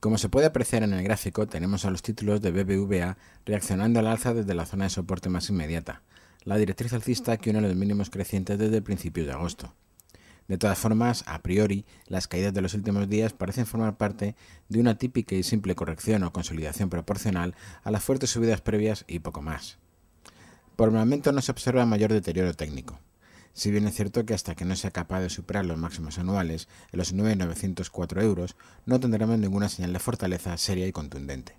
Como se puede apreciar en el gráfico, tenemos a los títulos de BBVA reaccionando al alza desde la zona de soporte más inmediata, la directriz alcista que une los mínimos crecientes desde principios de agosto. De todas formas, a priori, las caídas de los últimos días parecen formar parte de una típica y simple corrección o consolidación proporcional a las fuertes subidas previas y poco más. Por el momento no se observa mayor deterioro técnico. Si bien es cierto que hasta que no sea capaz de superar los máximos anuales, en los 9.904 euros, no tendremos ninguna señal de fortaleza seria y contundente.